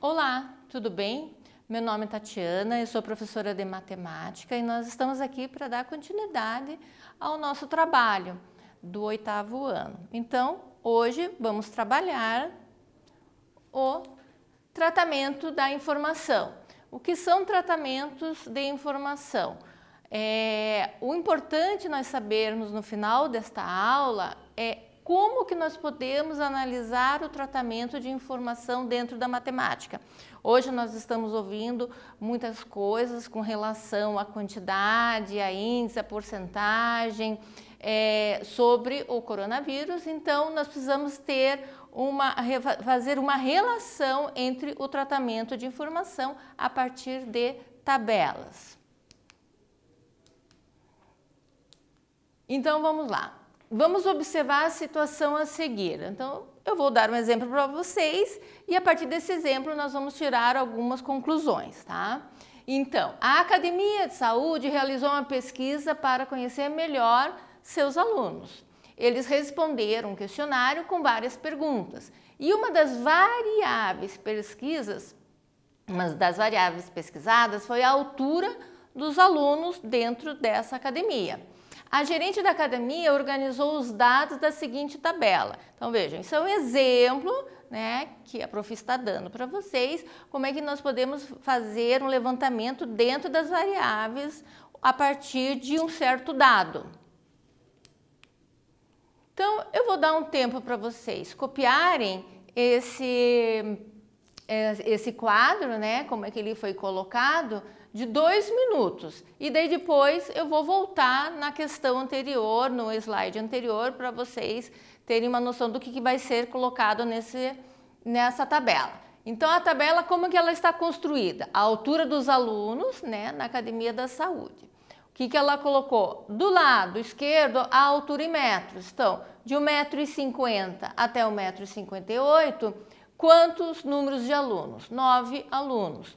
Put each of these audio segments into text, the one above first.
Olá, tudo bem? Meu nome é Tatiana, eu sou professora de matemática e nós estamos aqui para dar continuidade ao nosso trabalho do oitavo ano. Então, hoje vamos trabalhar o tratamento da informação. O que são tratamentos de informação? É, o importante nós sabermos no final desta aula é como que nós podemos analisar o tratamento de informação dentro da matemática. Hoje nós estamos ouvindo muitas coisas com relação à quantidade, a índice, a porcentagem é, sobre o coronavírus, então nós precisamos ter uma, fazer uma relação entre o tratamento de informação a partir de tabelas. Então vamos lá. Vamos observar a situação a seguir. Então eu vou dar um exemplo para vocês e a partir desse exemplo nós vamos tirar algumas conclusões, tá? Então, a Academia de Saúde realizou uma pesquisa para conhecer melhor seus alunos. Eles responderam um questionário com várias perguntas. E uma das variáveis pesquisas, uma das variáveis pesquisadas foi a altura dos alunos dentro dessa academia. A gerente da academia organizou os dados da seguinte tabela. Então vejam, isso é um exemplo né, que a Prof está dando para vocês, como é que nós podemos fazer um levantamento dentro das variáveis a partir de um certo dado. Então, eu vou dar um tempo para vocês copiarem esse, eh, esse quadro, né, como é que ele foi colocado, de dois minutos. E daí depois eu vou voltar na questão anterior, no slide anterior, para vocês terem uma noção do que, que vai ser colocado nesse, nessa tabela. Então a tabela, como que ela está construída? A altura dos alunos né, na Academia da Saúde. O que, que ela colocou? Do lado esquerdo, a altura em metros. Então, de 1,50m até 1,58m, quantos números de alunos? 9 alunos.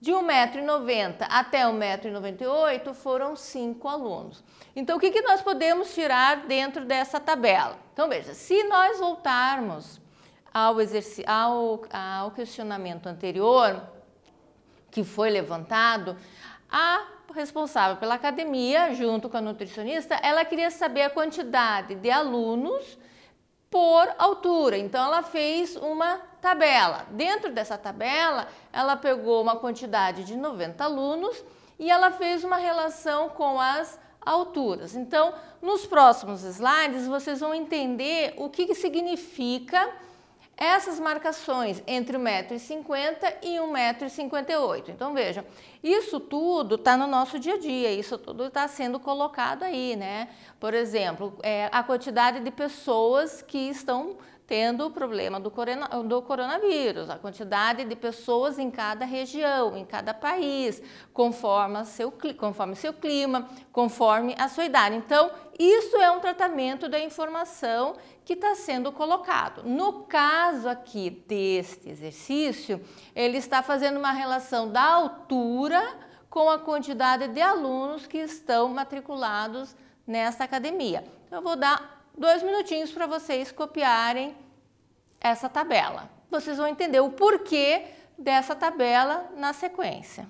De 1,90m até 1,98m foram 5 alunos. Então, o que, que nós podemos tirar dentro dessa tabela? Então, veja, se nós voltarmos ao, ao, ao questionamento anterior, que foi levantado, a responsável pela academia, junto com a nutricionista, ela queria saber a quantidade de alunos por altura. Então ela fez uma tabela. Dentro dessa tabela, ela pegou uma quantidade de 90 alunos e ela fez uma relação com as alturas. Então, nos próximos slides, vocês vão entender o que, que significa essas marcações entre 1,50m e 1,58m. Então vejam, isso tudo está no nosso dia a dia, isso tudo está sendo colocado aí, né? Por exemplo, é, a quantidade de pessoas que estão tendo o problema do, corona, do, coronavírus, a quantidade de pessoas em cada região, em cada país, conforme seu, conforme seu clima, conforme a sua idade. Então, isso é um tratamento da informação que está sendo colocado. No caso aqui deste exercício, ele está fazendo uma relação da altura com a quantidade de alunos que estão matriculados nessa academia. Eu vou dar dois minutinhos para vocês copiarem essa tabela. Vocês vão entender o porquê dessa tabela na sequência.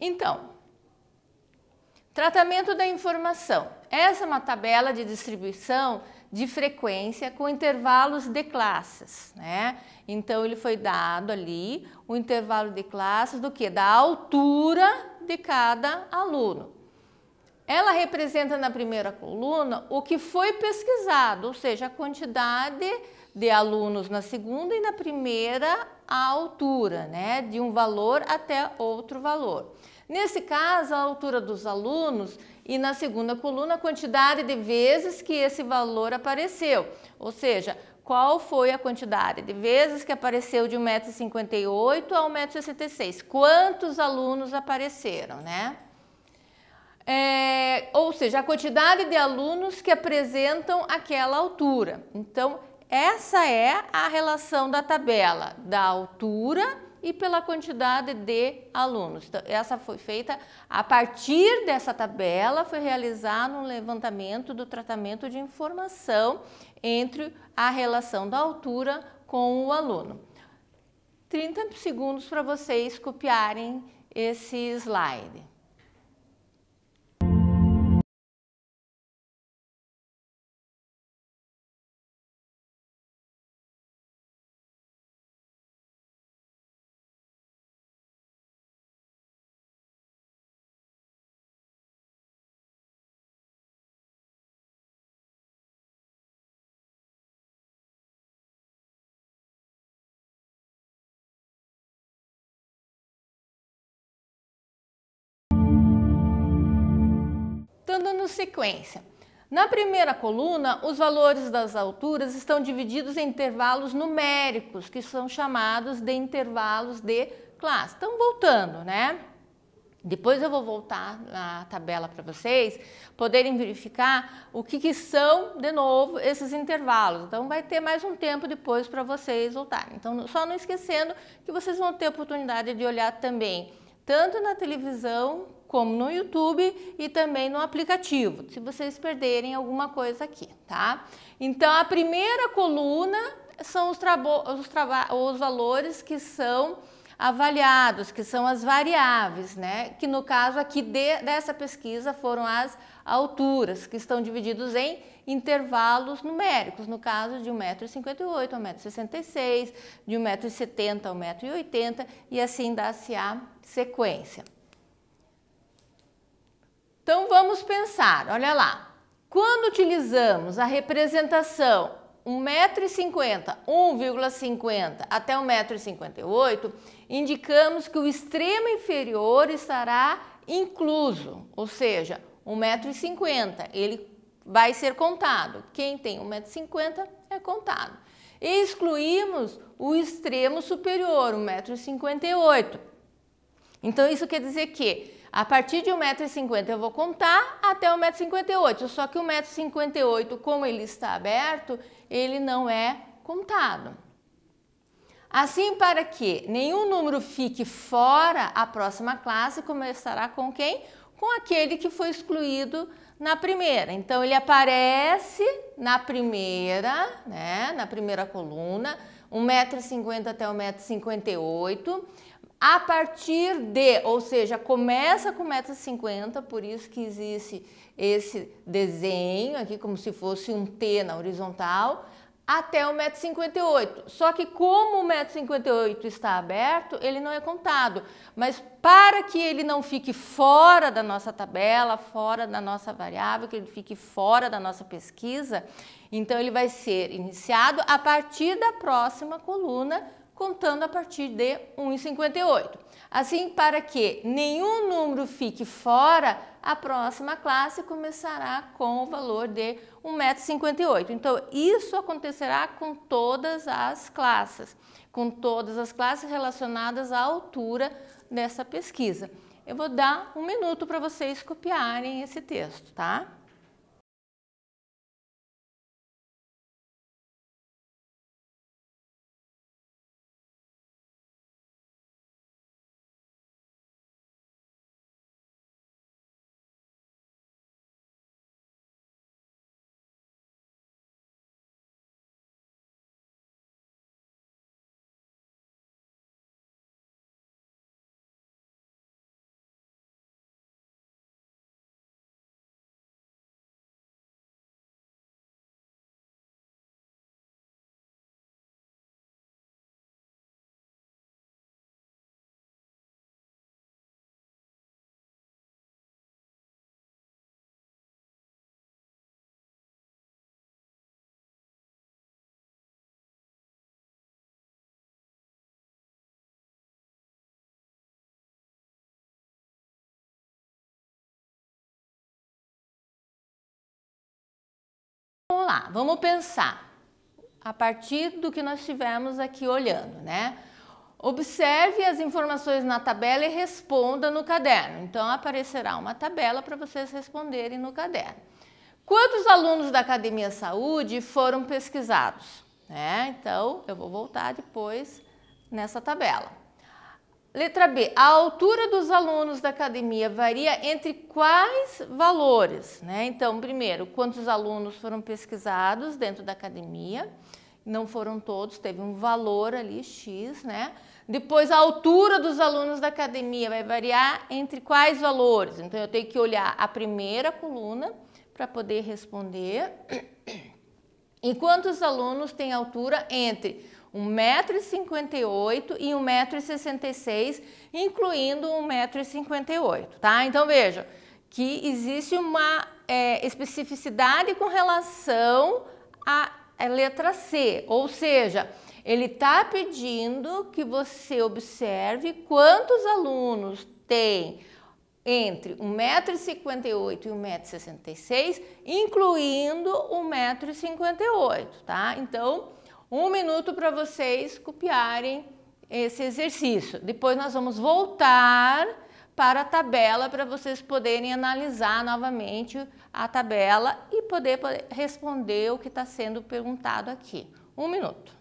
Então, tratamento da informação. Essa é uma tabela de distribuição de frequência com intervalos de classes, né? Então ele foi dado ali o um intervalo de classes do que? Da altura de cada aluno. Ela representa na primeira coluna o que foi pesquisado, ou seja, a quantidade de alunos na segunda e na primeira a altura, né? De um valor até outro valor. Nesse caso, a altura dos alunos e na segunda coluna a quantidade de vezes que esse valor apareceu. Ou seja, qual foi a quantidade de vezes que apareceu de 1,58m a 1,66m. Quantos alunos apareceram, né? É, ou seja, a quantidade de alunos que apresentam aquela altura. Então, essa é a relação da tabela da altura e pela quantidade de alunos. Então, essa foi feita a partir dessa tabela, foi realizado um levantamento do tratamento de informação entre a relação da altura com o aluno. 30 segundos para vocês copiarem esse slide. dando sequência. Na primeira coluna, os valores das alturas estão divididos em intervalos numéricos, que são chamados de intervalos de classe. Então, voltando, né? Depois eu vou voltar na tabela para vocês poderem verificar o que, que, são, de novo, esses intervalos. Então, vai ter mais um tempo depois para vocês voltarem. Então, só não esquecendo que vocês vão ter oportunidade de olhar também, tanto na televisão como no YouTube e também no aplicativo, se vocês perderem alguma coisa aqui, tá? Então, a primeira coluna são os, os, os valores que são avaliados, que são as variáveis, né? Que no caso aqui de, dessa pesquisa foram as alturas, que estão divididos em intervalos numéricos, no caso de 1,58m a 1,66m, de 1,70m a 1,80m e assim dá-se a sequência. Então vamos pensar, olha lá. Quando utilizamos a representação 1,50m, 1,50 até 1,58m, indicamos que o extremo inferior estará incluso, ou seja, 1,50m, ele vai ser contado. Quem tem 1,50m é contado. E excluímos o extremo superior, 1,58m. Então, isso quer dizer que a partir de 1,50m eu vou contar até 1,58m, só que 1,58m, como ele está aberto, ele não é contado. Assim, para que nenhum número fique fora, a próxima classe começará com quem? Com aquele que foi excluído na primeira. Então, ele aparece na primeira, né, na primeira coluna, 1,50m até 1,58m a partir de, ou seja, começa com 1,50m, por isso que existe esse desenho aqui como se fosse um T na horizontal, até o metro 58. Só que como o metro 58 está aberto, ele não é contado. Mas para que ele não fique fora da nossa tabela, fora da nossa variável, que ele fique fora da nossa pesquisa, então ele vai ser iniciado a partir da próxima coluna contando a partir de 1,58. Assim, para que nenhum número fique fora, a próxima classe começará com o valor de 1,58m. Então, isso acontecerá com todas as classes, com todas as classes relacionadas à altura dessa pesquisa. Eu vou dar um minuto para vocês copiarem esse texto, tá? Vamos lá, vamos pensar a partir do que nós tivemos aqui olhando, né? Observe as informações na tabela e responda no caderno. Então aparecerá uma tabela para vocês responderem no caderno. Quantos alunos da Academia Saúde foram pesquisados? Né? Então eu vou voltar depois nessa tabela. Letra B. A altura dos alunos da academia varia entre quais valores? Né? Então, primeiro, quantos alunos foram pesquisados dentro da academia? Não foram todos, teve um valor ali, X, né? Depois, a altura dos alunos da academia vai variar entre quais valores? Então, eu tenho que olhar a primeira coluna para poder responder. E quantos alunos têm altura entre 1,58m e 1,66m, incluindo 1,58m, tá? Então veja que existe uma é, especificidade com relação à é, letra C, ou seja, ele está pedindo que você observe quantos alunos tem entre 1,58m e 1,66m, incluindo 1,58m, tá? Então, um minuto para vocês copiarem esse exercício. Depois nós vamos voltar para a tabela para vocês poderem analisar novamente a tabela e poder responder o que está sendo perguntado aqui. Um minuto.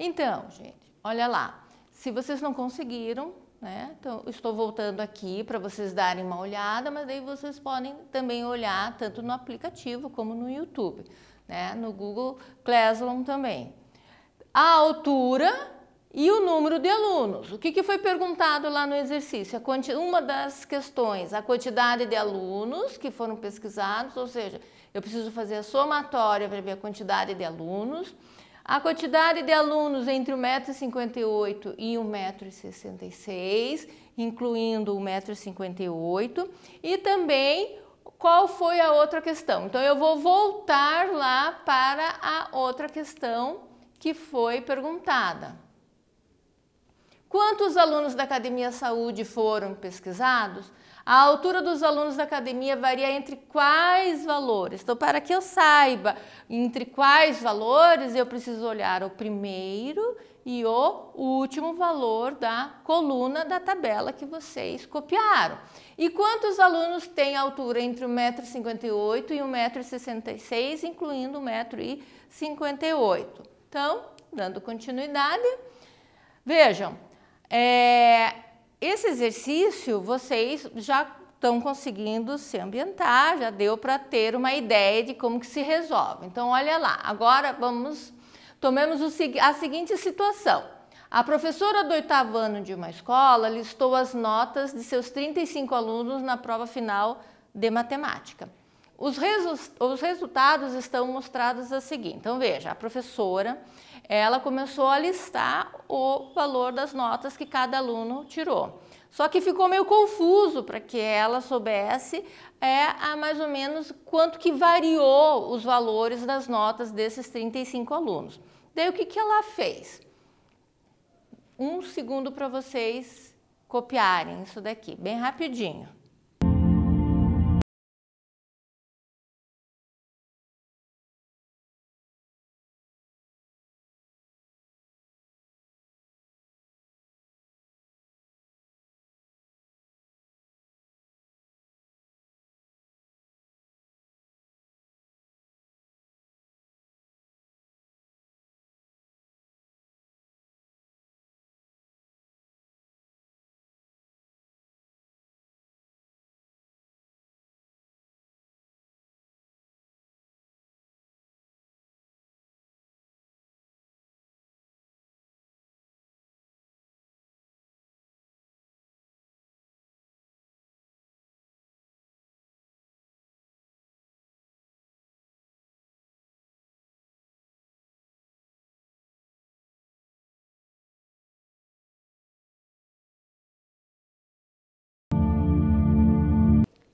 Então, gente, olha lá. Se vocês não conseguiram, né? Então, estou voltando aqui para vocês darem uma olhada, mas daí vocês podem também olhar tanto no aplicativo como no YouTube, né? No Google Classroom também. A altura e o número de alunos. O que, que foi perguntado lá no exercício? Uma das questões, a quantidade de alunos que foram pesquisados, ou seja, eu preciso fazer a somatória para ver a quantidade de alunos a quantidade de alunos entre 1,58m e 1,66m, incluindo 1,58m, e também qual foi a outra questão. Então, eu vou voltar lá para a outra questão que foi perguntada. Quantos alunos da Academia Saúde foram pesquisados? A altura dos alunos da academia varia entre quais valores? Então, para que eu saiba entre quais valores, eu preciso olhar o primeiro e o último valor da coluna da tabela que vocês copiaram. E quantos alunos têm altura entre 1,58m e 1,66m, incluindo 1,58m? Então, dando continuidade, vejam, é, esse exercício vocês já estão conseguindo se ambientar, já deu para ter uma ideia de como que se resolve. Então olha lá, agora vamos, tomemos o, a seguinte situação. A professora do oitavo ano de uma escola listou as notas de seus 35 alunos na prova final de matemática. Os, resu os, resultados estão mostrados a seguir. Então veja, a professora, ela começou a listar o valor das notas que cada aluno tirou. Só que ficou meio confuso para que ela soubesse é, a mais ou menos quanto que variou os valores das notas desses 35 alunos. Daí o que, que ela fez? Um segundo para vocês copiarem isso daqui, bem rapidinho.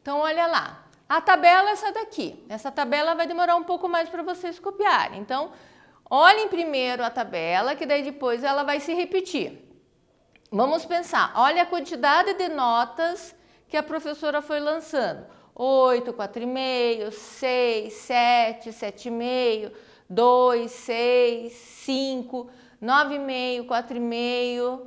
Então, olha lá. A tabela é essa daqui. Essa tabela vai demorar um pouco mais para vocês copiarem. Então, olhem primeiro a tabela, que daí depois ela vai se repetir. Vamos pensar. Olha a quantidade de notas que a professora foi lançando. 8, 4,5, 6, 7, 7,5, 2, 6, 5, 9,5, 4,5,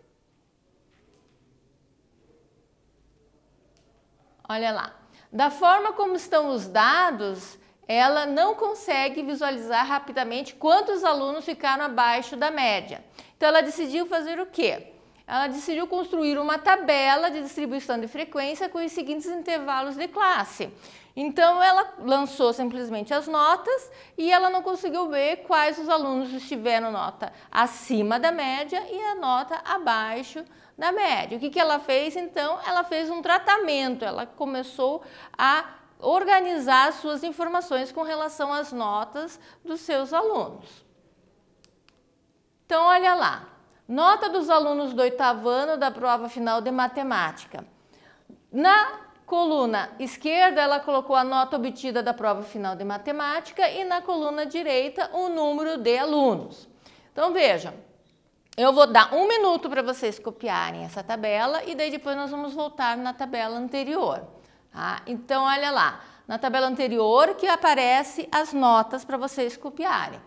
Olha lá. Da forma como estão os dados, ela não consegue visualizar rapidamente quantos alunos ficaram abaixo da média. Então ela decidiu fazer o quê? Ela decidiu construir uma tabela de distribuição de frequência com os seguintes intervalos de classe. Então ela lançou simplesmente as notas e ela não conseguiu ver quais os alunos estiveram nota acima da média e a nota abaixo da média. O que, que ela fez então? Ela fez um tratamento, ela começou a organizar suas informações com relação às notas dos seus alunos. Então, olha lá. Nota dos alunos do oitavo ano da prova final de matemática. Na coluna esquerda, ela colocou a nota obtida da prova final de matemática e na coluna direita, o número de alunos. Então, vejam. Eu vou dar um minuto para vocês copiarem essa tabela e daí depois nós vamos voltar na tabela anterior. Tá? Então, olha lá, na tabela anterior que aparece as notas para vocês copiarem.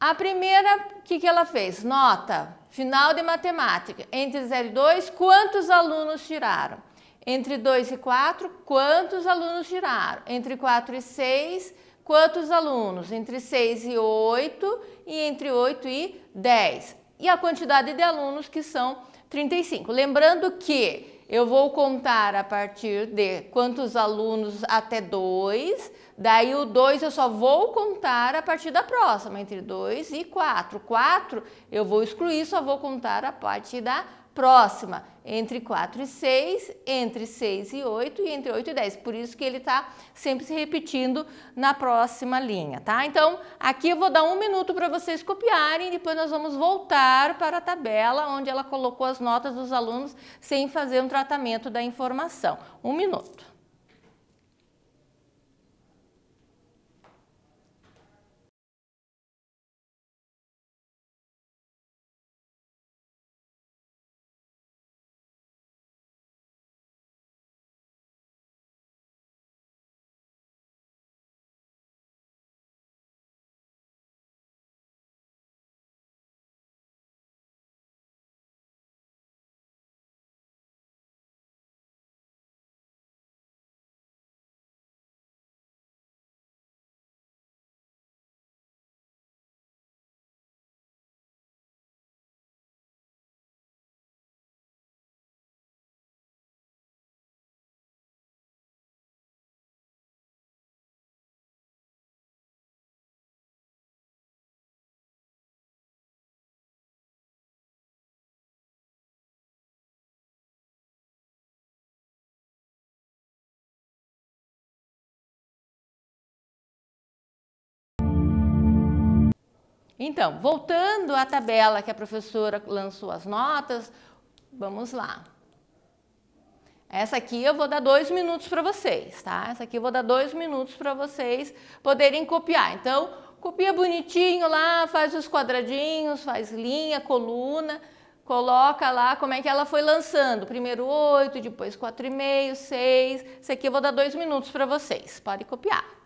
A primeira, o que, que ela fez? Nota, final de matemática, entre 0 e 2, quantos alunos tiraram? Entre 2 e 4, quantos alunos tiraram? Entre 4 e 6, quantos alunos? Entre 6 e 8 e entre 8 e 10 e a quantidade de alunos que são 35. Lembrando que eu vou contar a partir de quantos alunos até 2, daí o 2 eu só vou contar a partir da próxima, entre 2 e 4. 4 eu vou excluir, só vou contar a partir da próxima, entre 4 e 6, entre 6 e 8 e entre 8 e 10. Por isso que ele está sempre se repetindo na próxima linha, tá? Então, aqui eu vou dar um minuto para vocês copiarem, depois nós vamos voltar para a tabela onde ela colocou as notas dos alunos sem fazer um tratamento da informação. Um minuto. Então, voltando à tabela que a professora lançou as notas, vamos lá. Essa aqui eu vou dar dois minutos para vocês, tá? Essa aqui eu vou dar dois minutos para vocês poderem copiar. Então, copia bonitinho lá, faz os quadradinhos, faz linha, coluna, coloca lá como é que ela foi lançando. Primeiro oito, depois quatro e meio, seis. Isso aqui eu vou dar dois minutos para vocês. Pode copiar.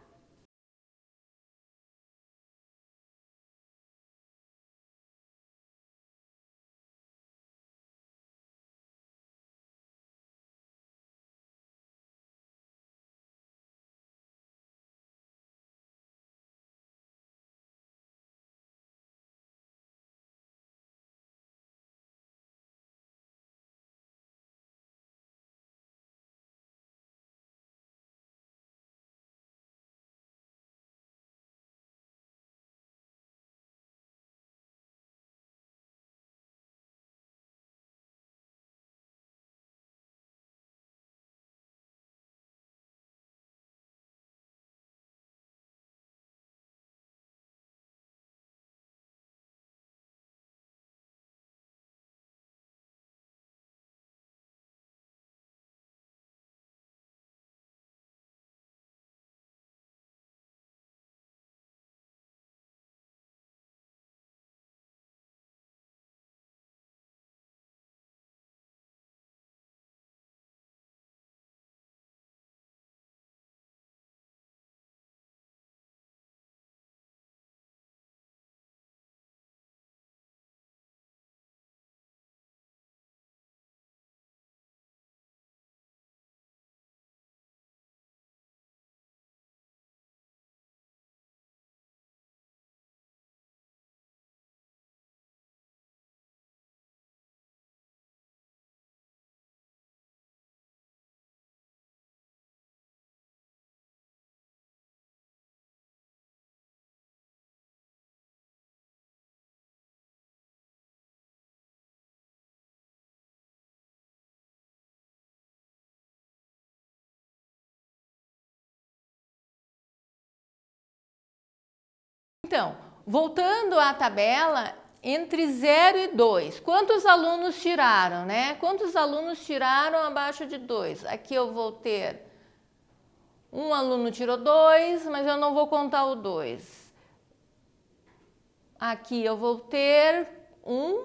Então, voltando à tabela, entre 0 e 2, quantos alunos tiraram, né? Quantos alunos tiraram abaixo de 2? Aqui eu vou ter um aluno tirou 2, mas eu não vou contar o 2. Aqui eu vou ter 1, um, 1,5.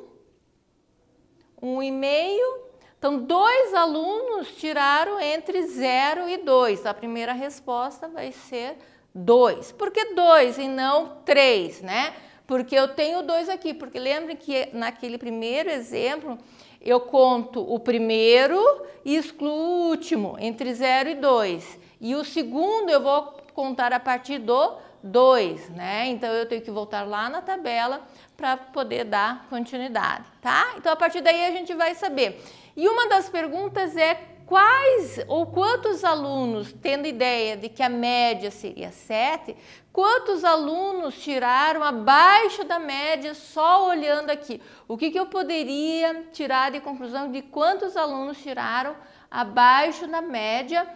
Um e meio. então, dois alunos tiraram entre 0 e 2. A primeira resposta vai ser 2. Por que 2 e não 3, né? Porque eu tenho 2 aqui, porque lembrem que naquele primeiro exemplo eu conto o primeiro e excluo o último, entre 0 e 2. E o segundo eu vou contar a partir do 2, né? Então eu tenho que voltar lá na tabela para poder dar continuidade, tá? Então a partir daí a gente vai saber. E uma das perguntas é quais ou quantos alunos, tendo ideia de que a média seria 7, quantos alunos tiraram abaixo da média só olhando aqui? O que, que eu poderia tirar de conclusão de quantos alunos tiraram abaixo da média?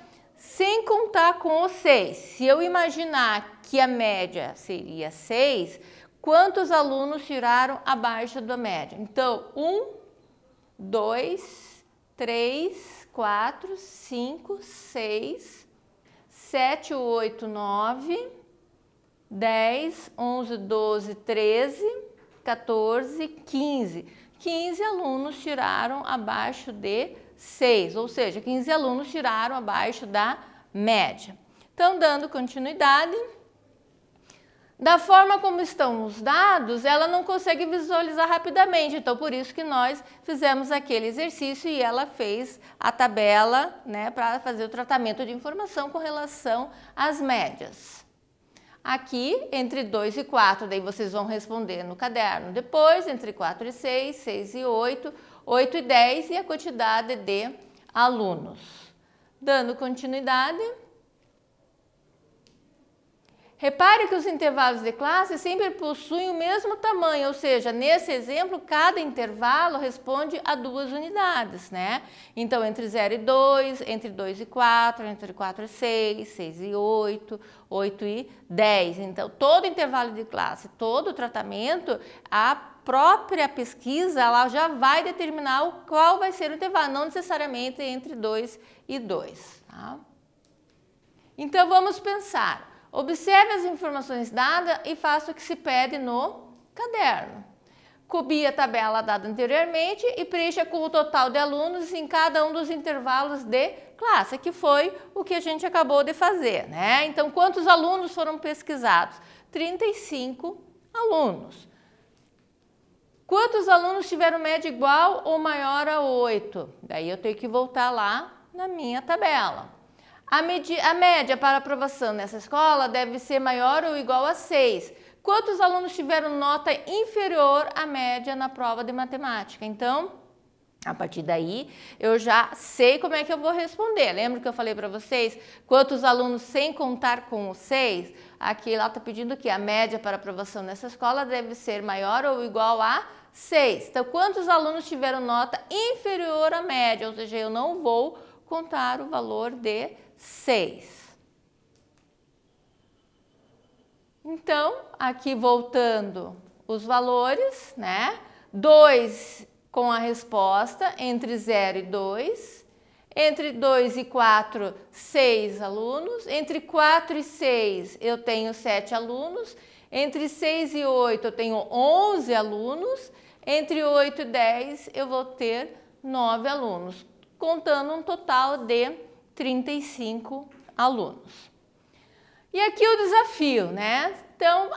sem contar com os 6. Se eu imaginar que a média seria 6, quantos alunos tiraram abaixo da média? Então, 1, 2, 3, quatro, cinco, seis, sete, oito, nove, dez, onze, doze, treze, 14, 15. 15 alunos tiraram abaixo de 6, ou seja, 15 alunos tiraram abaixo da média. Então, dando continuidade, da forma como estão os dados, ela não consegue visualizar rapidamente. Então, por isso que nós fizemos aquele exercício e ela fez a tabela né, para fazer o tratamento de informação com relação às médias. Aqui, entre 2 e 4, daí vocês vão responder no caderno. Depois, entre 4 e 6, 6 e 8, 8 e 10 e a quantidade de alunos. Dando continuidade... Repare que os intervalos de classe sempre possuem o mesmo tamanho, ou seja, nesse exemplo, cada intervalo responde a duas unidades, né? Então, entre 0 e 2, entre 2 e 4, entre 4 e 6, 6 e 8, 8 e 10. Então, todo intervalo de classe, todo tratamento, a própria pesquisa ela já vai determinar qual vai ser o intervalo, não necessariamente entre 2 e 2. Tá? Então, vamos pensar. Observe as informações dadas e faça o que se pede no caderno. Copie a tabela dada anteriormente e preencha com o total de alunos em cada um dos intervalos de classe, que foi o que a gente acabou de fazer, né? Então, quantos alunos foram pesquisados? 35 alunos. Quantos alunos tiveram média igual ou maior a 8? Daí eu tenho que voltar lá na minha tabela. A, a média para aprovação nessa escola deve ser maior ou igual a 6. Quantos alunos tiveram nota inferior à média na prova de matemática? Então, a partir daí, eu já sei como é que eu vou responder. Lembra que eu falei para vocês quantos alunos sem contar com os seis? Aqui lá está pedindo que a média para aprovação nessa escola deve ser maior ou igual a 6. Então, quantos alunos tiveram nota inferior à média? Ou seja, eu não vou contar o valor de 6. Então, aqui voltando os valores, né? 2 com a resposta entre 0 e 2. Entre 2 e 4, 6 alunos. Entre 4 e 6, eu tenho 7 alunos. Entre 6 e 8, eu tenho 11 alunos. Entre 8 e 10, eu vou ter 9 alunos, contando um total de 35 alunos. E aqui o desafio, né? Então,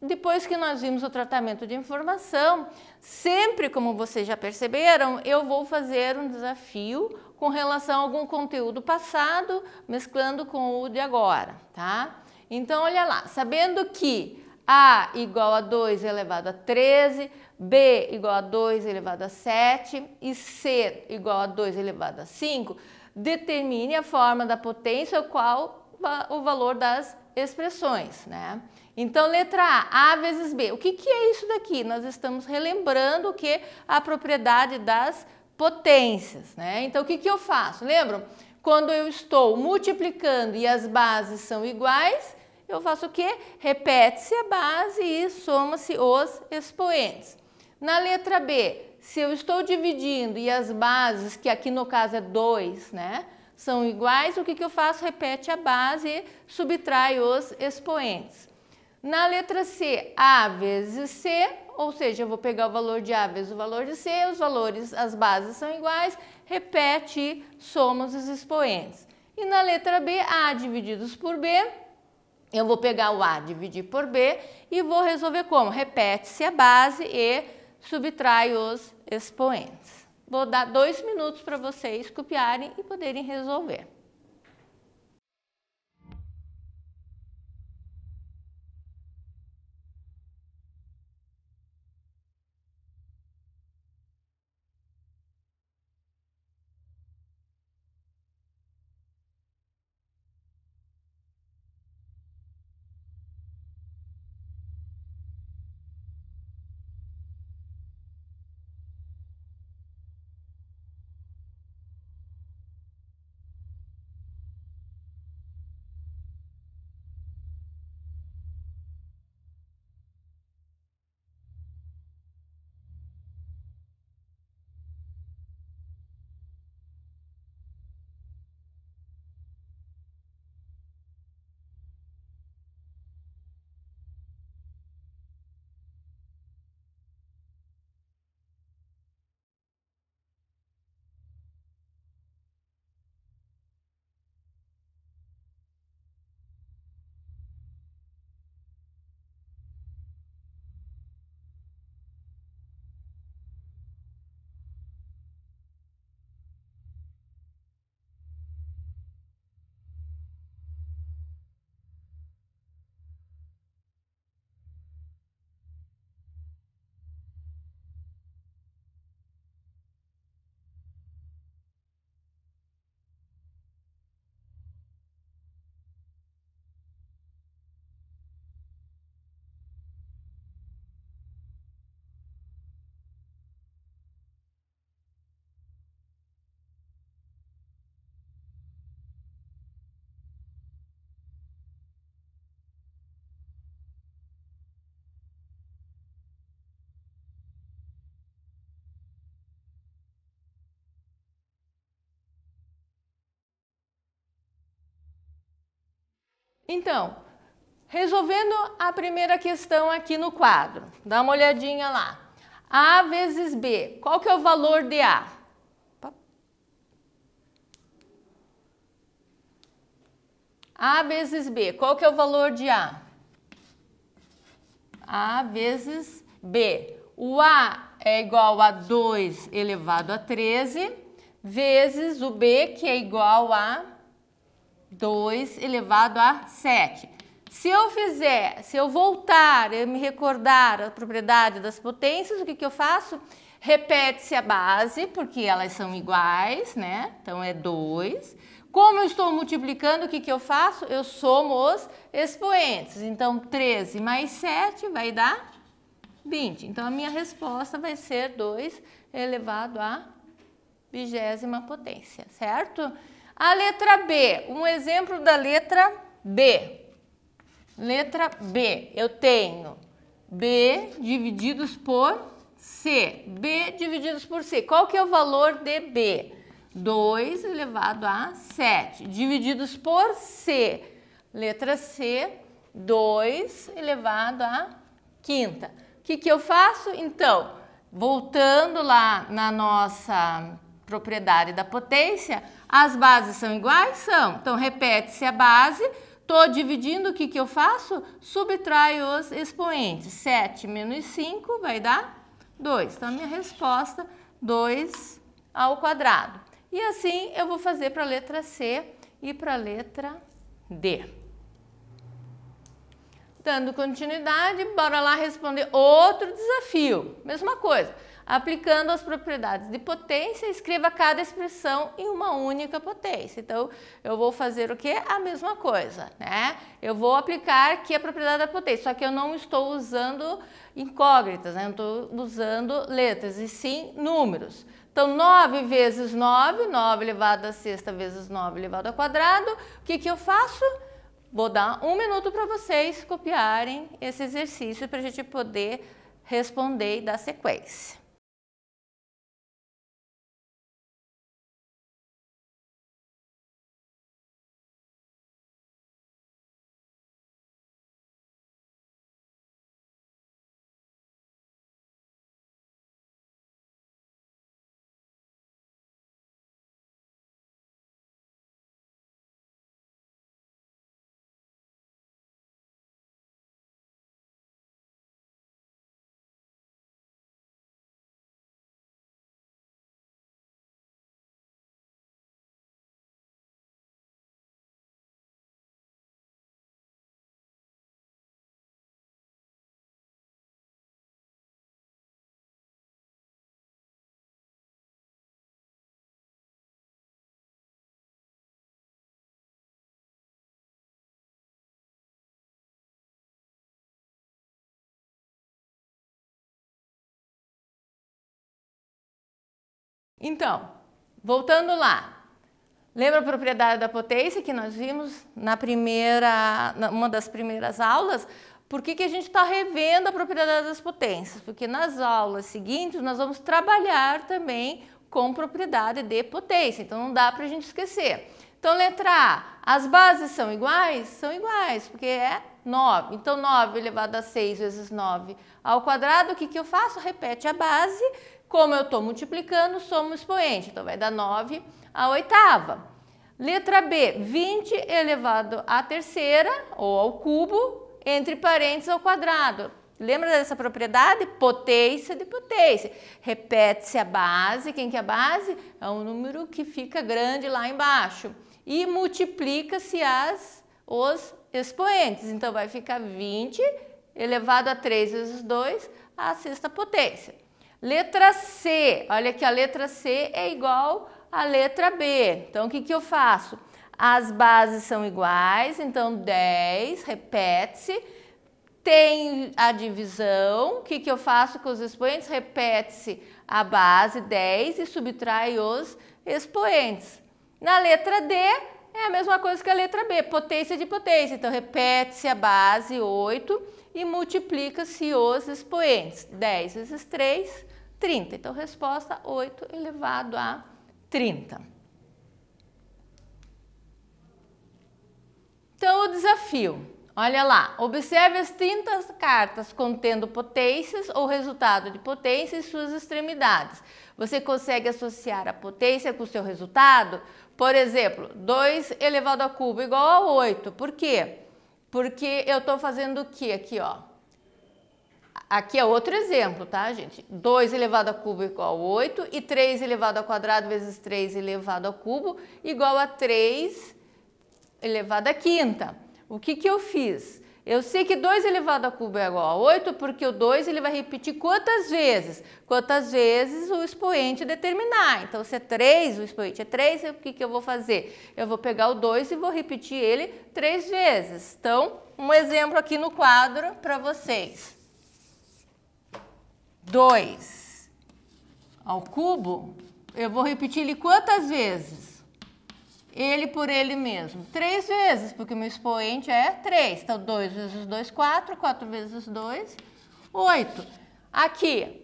depois que nós vimos o tratamento de informação, sempre, como vocês já perceberam, eu vou fazer um desafio com relação a algum conteúdo passado, mesclando com o de agora, tá? Então, olha lá, sabendo que A igual a 2 elevado a 13, B igual a 2 elevado a 7 e C igual a 2 elevado a 5, determine a forma da potência, qual o valor das expressões, né? Então, letra A, A vezes B. O que, que é isso daqui? Nós estamos relembrando que a propriedade das potências, né? Então, o que, que eu faço? Lembram? Quando eu estou multiplicando e as bases são iguais, eu faço o quê? Repete-se a base e soma-se os expoentes. Na letra B, se eu estou dividindo e as bases, que aqui no caso é 2, né, são iguais, o que, que eu faço? Repete a base e subtrai os expoentes. Na letra C, A vezes C, ou seja, eu vou pegar o valor de A vezes o valor de C, os valores, as bases são iguais, repete, somos os expoentes. E na letra B, A divididos por B, eu vou pegar o A, dividir por B e vou resolver como? Repete-se a base e subtrai os expoentes. Vou dar dois minutos para vocês copiarem e poderem resolver. Então, resolvendo a primeira questão aqui no quadro, dá uma olhadinha lá. A vezes B, qual que é o valor de A? A vezes B, qual que é o valor de A? A vezes B. O A é igual a 2 elevado a 13 vezes o B, que é igual a 2 elevado a 7. Se eu fizer, se eu voltar, eu me recordar a propriedade das potências, o que, que eu faço? Repete-se a base, porque elas são iguais, né? Então é 2. Como eu estou multiplicando, o que, que eu faço? Eu somo os expoentes. Então, 13 mais 7 vai dar 20. Então, a minha resposta vai ser 2 elevado a vigésima potência, certo? A letra B, um exemplo da letra B. Letra B, eu tenho B divididos por C. B divididos por C. Qual que é o valor de B? 2 elevado a 7. Divididos por C. Letra C, 2 elevado a quinta. O que, que eu faço? Então, voltando lá na nossa propriedade da potência, as bases são iguais? São. Então, repete-se a base. Estou dividindo, o que, que eu faço? Subtrai os expoentes. 7 menos 5 vai dar 2. Então, a minha resposta, 2 ao quadrado. E assim eu vou fazer para a letra C e para a letra D. Dando continuidade, bora lá responder outro desafio. Mesma coisa. Aplicando as propriedades de potência, escreva cada expressão em uma única potência. Então, eu vou fazer o que? A mesma coisa, né? Eu vou aplicar aqui a propriedade da potência, só que eu não estou usando incógnitas, né? Eu estou usando letras, e sim números. Então, 9 vezes 9, 9 elevado à sexta vezes 9 elevado ao quadrado. O que, que eu faço? Vou dar um minuto para vocês copiarem esse exercício para a gente poder responder e dar sequência. Então, voltando lá. Lembra a propriedade da potência que nós vimos na primeira, uma das primeiras aulas? Por que, que a gente está revendo a propriedade das potências? Porque nas aulas seguintes nós vamos trabalhar também com propriedade de potência, então não dá para a gente esquecer. Então, letra A, as bases são iguais? São iguais, porque é 9. Então, 9 elevado a 6 vezes 9 ao quadrado, o que, que eu faço? Repete a base, como eu estou multiplicando, somo o expoente, então vai dar 9 a oitava. Letra B, 20 elevado à terceira, ou ao cubo, entre parênteses ao quadrado. Lembra dessa propriedade? Potência de potência. Repete-se a base. Quem que é a base? É um número que fica grande lá embaixo. E multiplica-se os expoentes. Então, vai ficar 20 elevado a 3 vezes 2 a sexta potência. Letra C, olha que a letra C é igual à letra B. Então, o que, que eu faço? As bases são iguais, então 10, repete-se. Tem a divisão, o que, que eu faço com os expoentes? Repete-se a base 10 e subtrai os expoentes. Na letra D, é a mesma coisa que a letra B, potência de potência. Então, repete-se a base 8 e multiplica-se os expoentes. 10 vezes 3, 30. Então, resposta 8 elevado a 30. Então, o desafio. Olha lá, observe as 30 cartas contendo potências ou resultado de potência e suas extremidades. Você consegue associar a potência com o seu resultado? Por exemplo, 2 elevado a cubo igual a 8. Por quê? Porque eu estou fazendo o que aqui, ó? Aqui é outro exemplo, tá, gente? 2 elevado a cubo igual a 8 e 3 elevado a quadrado vezes 3 elevado a cubo igual a 3 elevado a quinta. O que, que eu fiz? Eu sei que 2 elevado a cubo é igual a 8, porque o 2 ele vai repetir quantas vezes? Quantas vezes o expoente determinar. Então, se é 3, o expoente é 3, o que, que eu vou fazer? Eu vou pegar o 2 e vou repetir ele 3 vezes. Então, um exemplo aqui no quadro para vocês. 2 ao cubo, eu vou repetir ele quantas vezes? ele por ele mesmo. Três vezes, porque o meu expoente é 3. Então, 2 vezes 2, 4. 4 vezes 2, 8. Aqui,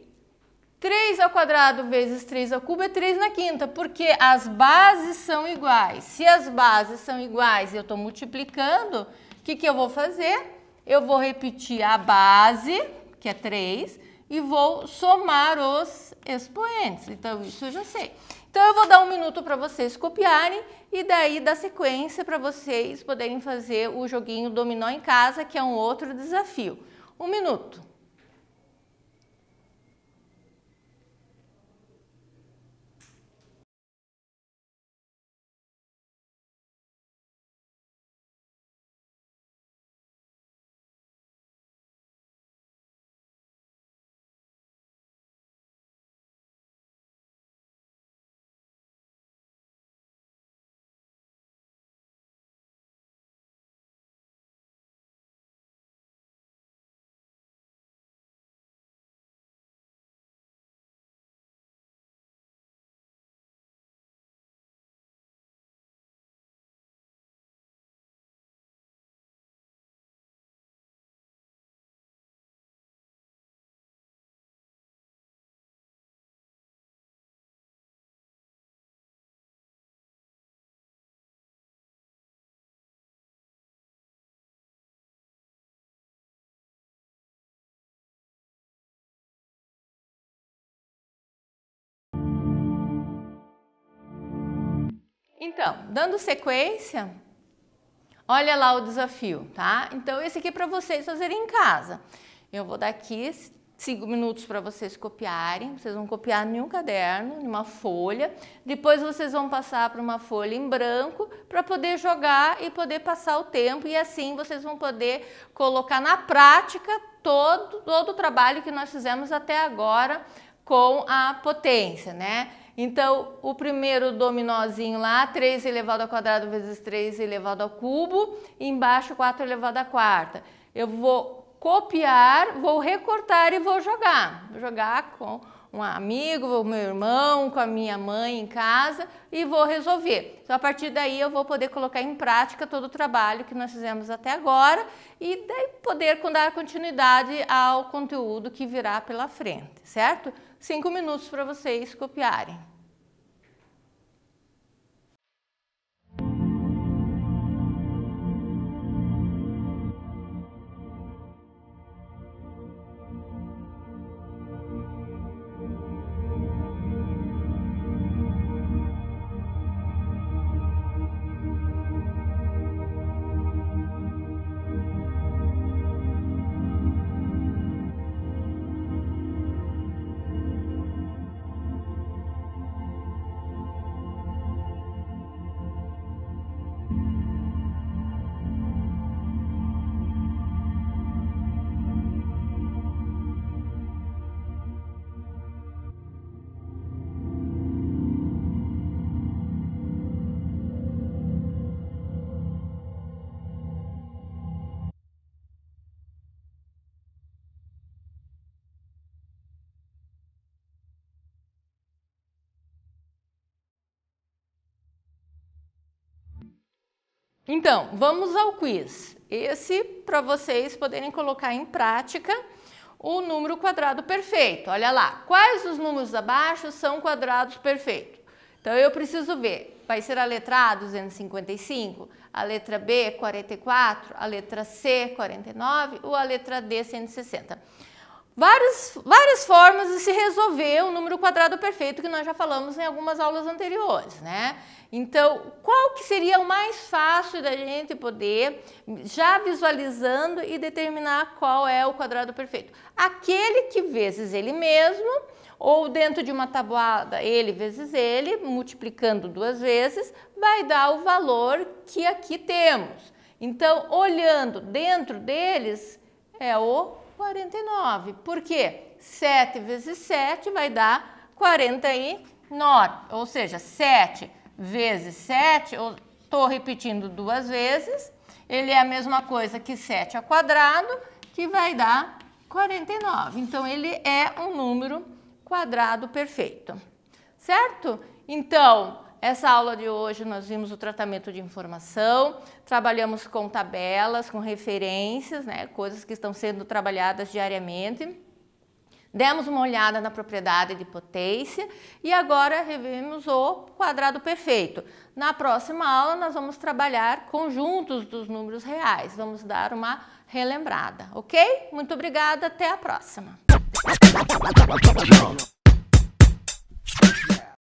3 ao quadrado vezes 3 ao cubo é 3 na quinta, porque as bases são iguais. Se as bases são iguais e eu estou multiplicando, o que, que eu vou fazer? Eu vou repetir a base, que é 3, e vou somar os expoentes. Então, isso eu já sei. Então, eu vou dar um minuto para vocês copiarem e daí dá sequência para vocês poderem fazer o joguinho dominó em casa, que é um outro desafio. Um minuto. Então, dando sequência, olha lá o desafio, tá? Então, esse aqui é para vocês fazerem em casa. Eu vou dar aqui cinco minutos para vocês copiarem. Vocês vão copiar em um caderno, em uma folha. Depois vocês vão passar para uma folha em branco para poder jogar e poder passar o tempo. E assim vocês vão poder colocar na prática todo, todo o trabalho que nós fizemos até agora com a potência, né? Então, o primeiro dominozinho lá, 3 elevado ao quadrado vezes 3 elevado ao cubo, embaixo 4 elevado à quarta. Eu vou copiar, vou recortar e vou jogar. Vou jogar com um amigo, com meu irmão, com a minha mãe em casa e vou resolver. Então, a partir daí eu vou poder colocar em prática todo o trabalho que nós fizemos até agora e daí poder dar continuidade ao conteúdo que virá pela frente, certo? cinco minutos para vocês copiarem. Então, vamos ao quiz. Esse para vocês poderem colocar em prática o número quadrado perfeito. Olha lá, quais dos números abaixo são quadrados perfeitos? Então eu preciso ver, vai ser a letra A 255, a letra B 44, a letra C 49 ou a letra D 160. Várias, várias formas de se resolver o número quadrado perfeito que nós já falamos em algumas aulas anteriores, né? Então, qual que seria o mais fácil da gente poder, já visualizando e determinar qual é o quadrado perfeito? Aquele que vezes ele mesmo, ou dentro de uma tabuada ele vezes ele, multiplicando duas vezes, vai dar o valor que aqui temos. Então, olhando dentro deles, é o 49. Por quê? 7 vezes 7 vai dar 49. Ou seja, 7 vezes 7, eu estou repetindo duas vezes, ele é a mesma coisa que 7 ao quadrado, que vai dar 49. Então, ele é um número quadrado perfeito, certo? Então, essa aula de hoje nós vimos o tratamento de informação, trabalhamos com tabelas, com referências, né, coisas que estão sendo trabalhadas diariamente. Demos uma olhada na propriedade de potência e agora revimos o quadrado perfeito. Na próxima aula nós vamos trabalhar conjuntos dos números reais, vamos dar uma relembrada, ok? Muito obrigada, até a próxima!